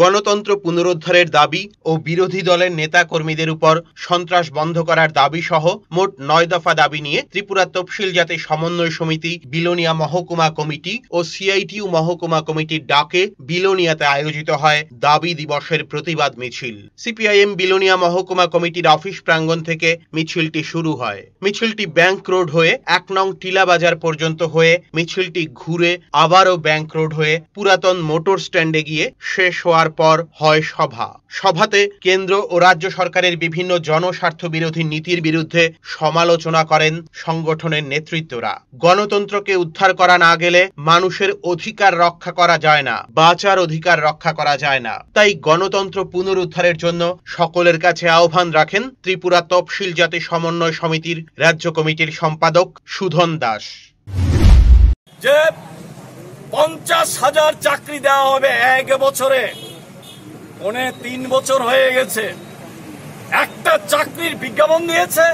গণতন্ত্র পুনরুদ্ধারের দাবি ও বিরোধী দলের নেতা কর্মীদের উপর সন্ত্রাস বন্ধ করার দাবি সহ মোট নয় দফা দাবি নিয়ে ত্রিপুরা তফসিল জাতি সমন্বয় সমিতি বিলোনিয়া মহকুমা কমিটি ও সিআইটিউ মহকুমা কমিটির ডাকে বিলোনিয়াতে আয়োজিত হয় দাবি দিবসের প্রতিবাদ মিছিল সিপিআইএম বিলোনিয়া মহকুমা কমিটির অফিস প্রাঙ্গণ থেকে মিছিলটি শুরু হয় মিছিলটি ব্যাংক রোড হয়ে এক নং টিলা বাজার পর্যন্ত হয়ে মিছিলটি ঘুরে আবারও ব্যাংক রোড হয়ে পুরাতন মোটর স্ট্যান্ডে গিয়ে শেষ হয় হওয়ার পর হয় সভা সভাতে কেন্দ্র ও রাজ্য সরকারের বিভিন্ন জনস্বার্থ বিরোধী নীতির বিরুদ্ধে সমালোচনা করেন সংগঠনের নেতৃত্বরা গণতন্ত্রকে উদ্ধার করা না গেলে মানুষের অধিকার রক্ষা করা যায় না বাঁচার অধিকার রক্ষা করা যায় না তাই গণতন্ত্র পুনরুদ্ধারের জন্য সকলের কাছে আহ্বান রাখেন ত্রিপুরা তফসিল জাতি সমন্বয় সমিতির রাজ্য কমিটির সম্পাদক সুধন দাস পঞ্চাশ হাজার চাকরি দেওয়া হবে এক বছরে মনে তিন বছর হয়ে গেছে একটা চাকরির বিজ্ঞাপন দিয়েছে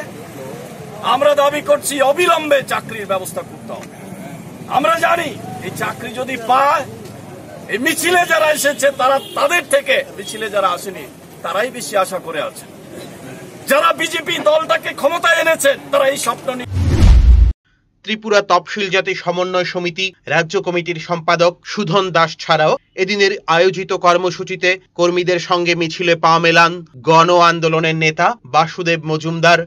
আমরা দাবি করছি অবিলম্বে চাকরির ব্যবস্থা করতে হবে আমরা জানি এই চাকরি যদি পায় এই মিছিলে যারা এসেছে তারা তাদের থেকে মিছিলে যারা আসেনি তারাই বেশি আশা করে আছে যারা বিজেপি দলটাকে ক্ষমতায় এনেছে তারা এই স্বপ্ন নিয়ে ত্রিপুরা তফসিল জাতি সমন্বয় সমিতি রাজ্য কমিটির সম্পাদক সুধন দাস ছাড়াও এদিনের আয়োজিত কর্মসূচিতে কর্মীদের সঙ্গে মিছিলে পা মেলান গণ আন্দোলনের নেতা বাসুদেব মজুমদার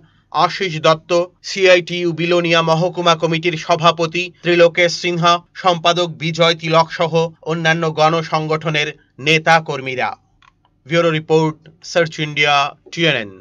আশিস দত্ত সিআইটিইউ বিলোনিয়া মহকুমা কমিটির সভাপতি ত্রিলোকেশ সিনহা সম্পাদক বিজয় তিলক সহ অন্যান্য গণ সংগঠনের নেতা কর্মীরা bureau report search India TNN